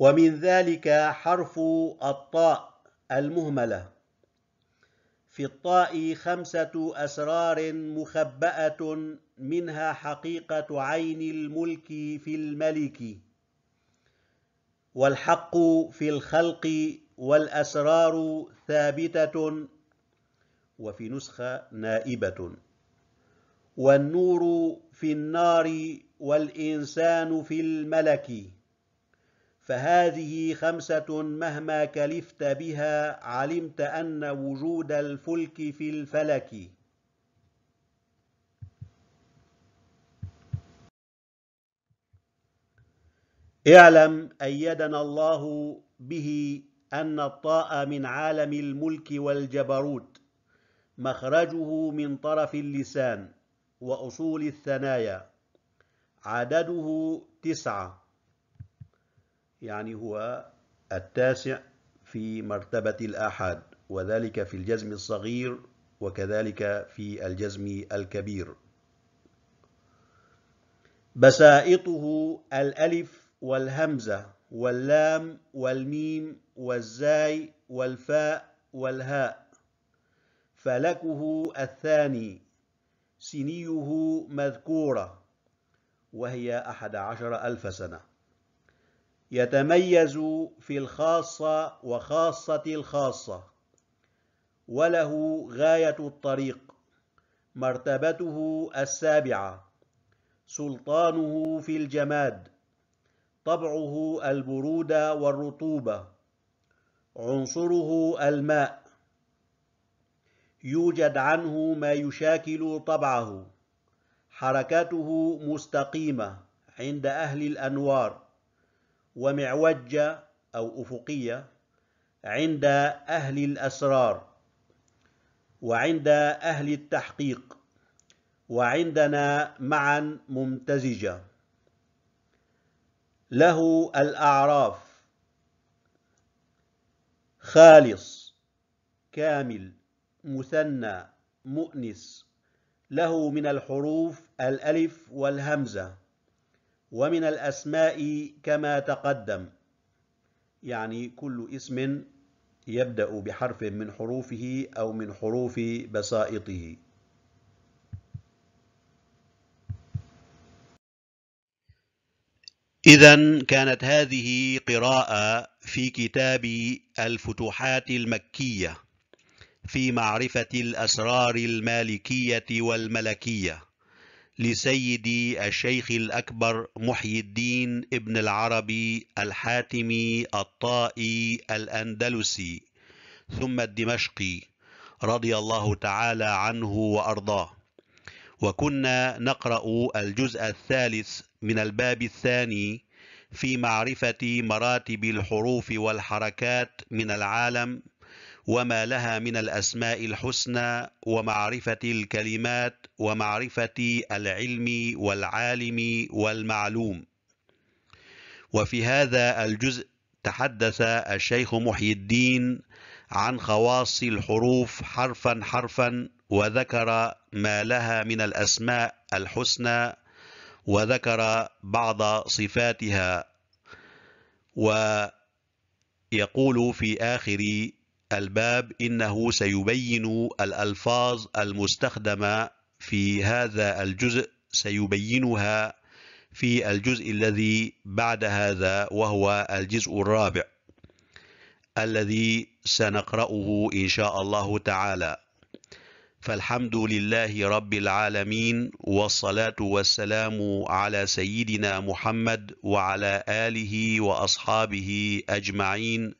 ومن ذلك حرف الطاء المهملة في الطاء خمسة أسرار مخبأة منها حقيقة عين الملك في الملك والحق في الخلق والأسرار ثابتة وفي نسخة نائبة والنور في النار والإنسان في الملك فهذه خمسة مهما كلفت بها علمت أن وجود الفلك في الفلك اعلم أيدنا الله به أن الطاء من عالم الملك والجبروت مخرجه من طرف اللسان وأصول الثنايا عدده تسعة يعني هو التاسع في مرتبة الآحاد وذلك في الجزم الصغير وكذلك في الجزم الكبير بسائطه الألف والهمزة واللام والميم والزاي والفاء والهاء فلكه الثاني سنيه مذكورة وهي أحد عشر ألف سنة يتميز في الخاصة وخاصة الخاصة وله غاية الطريق مرتبته السابعة سلطانه في الجماد طبعه البروده والرطوبة عنصره الماء يوجد عنه ما يشاكل طبعه حركته مستقيمة عند أهل الأنوار ومعوجة أو أفقية عند أهل الأسرار وعند أهل التحقيق وعندنا معا ممتزجة له الأعراف خالص كامل مثنى مؤنس له من الحروف الألف والهمزة ومن الأسماء كما تقدم يعني كل اسم يبدأ بحرف من حروفه أو من حروف بسائطه إذا كانت هذه قراءة في كتاب الفتوحات المكية في معرفة الأسرار المالكية والملكية لسيدي الشيخ الأكبر محي الدين ابن العربي الحاتمي الطائي الأندلسي ثم الدمشقي رضي الله تعالى عنه وأرضاه وكنا نقرأ الجزء الثالث من الباب الثاني في معرفة مراتب الحروف والحركات من العالم وما لها من الأسماء الحسنى ومعرفة الكلمات ومعرفة العلم والعالم والمعلوم وفي هذا الجزء تحدث الشيخ محي الدين عن خواص الحروف حرفا حرفا وذكر ما لها من الأسماء الحسنى وذكر بعض صفاتها ويقول في آخر الباب إنه سيبين الألفاظ المستخدمة في هذا الجزء سيبينها في الجزء الذي بعد هذا وهو الجزء الرابع الذي سنقرأه إن شاء الله تعالى فالحمد لله رب العالمين والصلاة والسلام على سيدنا محمد وعلى آله وأصحابه أجمعين